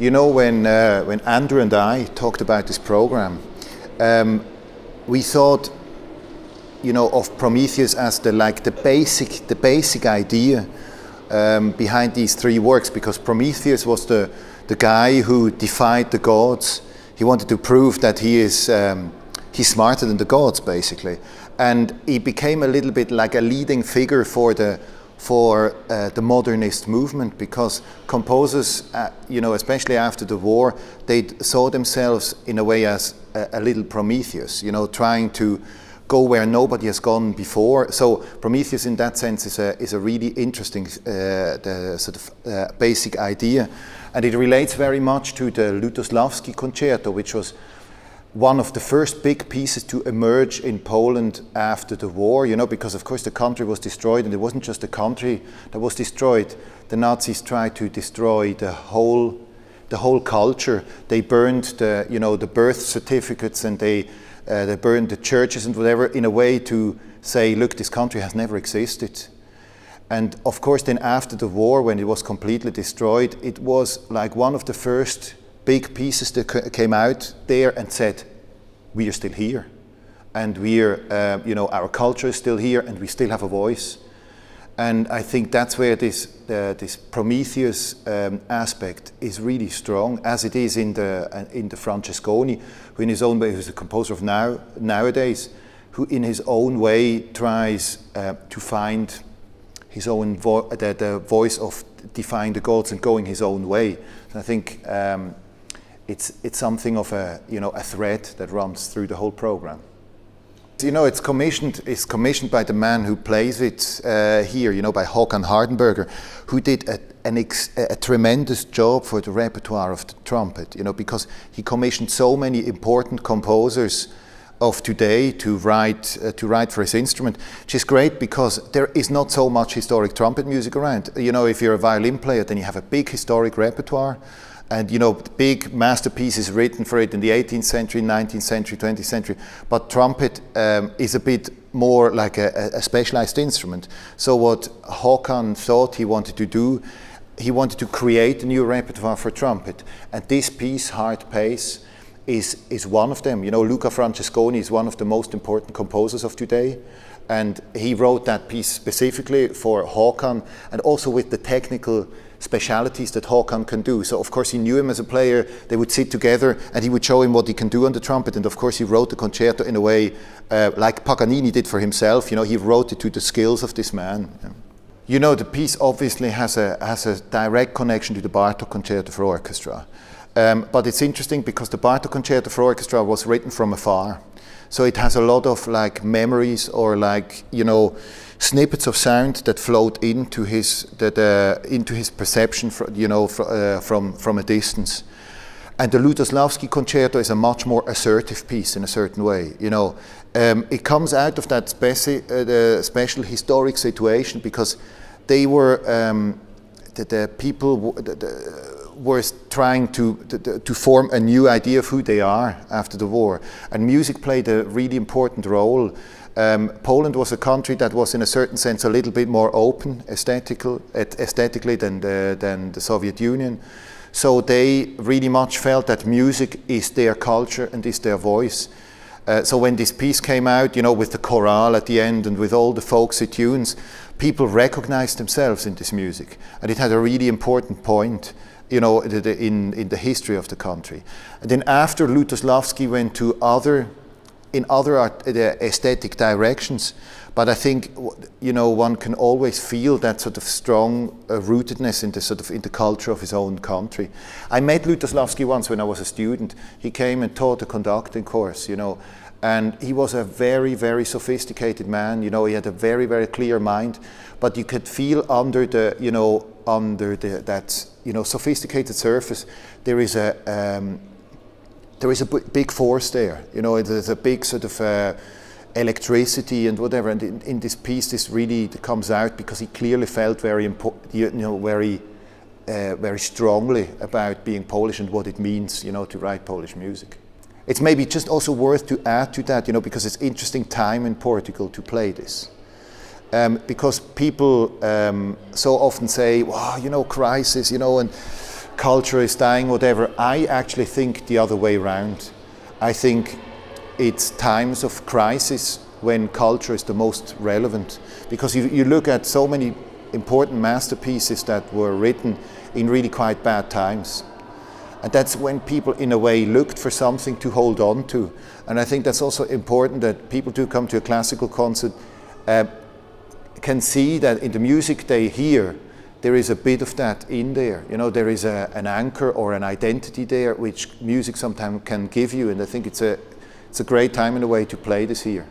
You know, when, uh, when Andrew and I talked about this program, um, we thought, you know, of Prometheus as the like the basic, the basic idea um, behind these three works, because Prometheus was the, the guy who defied the gods. He wanted to prove that he is um, he's smarter than the gods, basically, and he became a little bit like a leading figure for the for uh, the modernist movement because composers, uh, you know, especially after the war, they saw themselves in a way as a, a, little Prometheus, you know, trying to go where nobody has gone before. So Prometheus, in that sense, is a is a really interesting uh, the sort of uh, basic idea, and it relates very much to the Lutoslavski concerto, which was one of the first big pieces to emerge in Poland after the war, you know, because of course the country was destroyed and it wasn't just the country that was destroyed. The Nazis tried to destroy the whole the whole culture. They burned the, you know, the birth certificates and they uh, they burned the churches and whatever in a way to say, look, this country has never existed. And of course then after the war when it was completely destroyed, it was like one of the first big pieces that came out there and said, we are still here. And we're, uh, you know, our culture is still here and we still have a voice. And I think that's where this, uh, this Prometheus um, aspect is really strong, as it is in the, uh, in the Francesconi, who in his own way, who's a composer of now, nowadays, who in his own way tries uh, to find his own vo the, the voice of defying the gods and going his own way. And I think um, it's, it's something of a, you know, a thread that runs through the whole program. You know, it's commissioned, it's commissioned by the man who plays it uh, here, you know, by Håkan Hardenberger, who did a, ex, a tremendous job for the repertoire of the trumpet, you know, because he commissioned so many important composers of today to write uh, to write for his instrument, which is great because there is not so much historic trumpet music around. You know, if you're a violin player, then you have a big historic repertoire and you know big masterpieces written for it in the 18th century 19th century 20th century but trumpet um, is a bit more like a, a, specialized instrument so what Håkan thought he wanted to do he wanted to create a new repertoire for trumpet and this piece hard pace is is one of them you know Luca Francesconi is one of the most important composers of today and he wrote that piece specifically for Håkan and also with the technical specialities that Håkan can do. So of course he knew him as a player. They would sit together and he would show him what he can do on the trumpet. And of course he wrote the concerto in a way uh, like Paganini did for himself. You know, he wrote it to the skills of this man. You know, the piece obviously has a, has a direct connection to the Bartok Concerto for Orchestra. Um, but it's interesting because the Bartok Concerto for Orchestra was written from afar. So it has a lot of like memories or like you know snippets of sound that float into his that uh, into his perception, fr- you know, fr- uh, from from a distance. And the Lutoslawski concerto is a much more assertive piece in a certain way. You know, um, it comes out of that speci- uh, special historic situation because they were um, the, the people. W- the, the, was trying to, to, to, form a new idea of who they are after the war. And music played a really important role. Um, Poland was a country that was in a certain sense a little bit more open aesthetical, aesthetically than the, than the Soviet Union. So they really much felt that music is their culture and is their voice. Uh, so when this piece came out, you know, with the chorale at the end and with all the folksy tunes, people recognized themselves in this music. And it had a really important point you know, the, the, in, in the history of the country. And then after Lutoslawski went to other, in other art, uh, aesthetic directions, but I think, you know, one can always feel that sort of strong uh, rootedness in the sort of, in the culture of his own country. I met Lutoslawski once when I was a student. He came and taught a conducting course, you know, and he was a very, very sophisticated man. You know, he had a very, very clear mind, but you could feel under the, you know, under the, that, you know, sophisticated surface, there is a, um, there is a big force there. You know, there's a big sort of uh, electricity and whatever. And in, in, this piece, this really comes out because he clearly felt very important, you know, very, uh, very strongly about being Polish and what it means, you know, to write Polish music. It's maybe just also worth to add to that, you know, because it's interesting time in Portugal to play this. Um, because people um, so often say, wow, you know, crisis, you know, and culture is dying, whatever. I actually think the other way around. I think it's times of crisis when culture is the most relevant. Because you, you look at so many important masterpieces that were written in really quite bad times. And that's when people, in a way, looked for something to hold on to. And I think that's also important that people do come to a classical concert uh, can see that in the music they hear, there is a bit of that in there. You know, there is a, an anchor or an identity there which music sometimes can give you. And I think it's a, it's a great time in a way to play this here.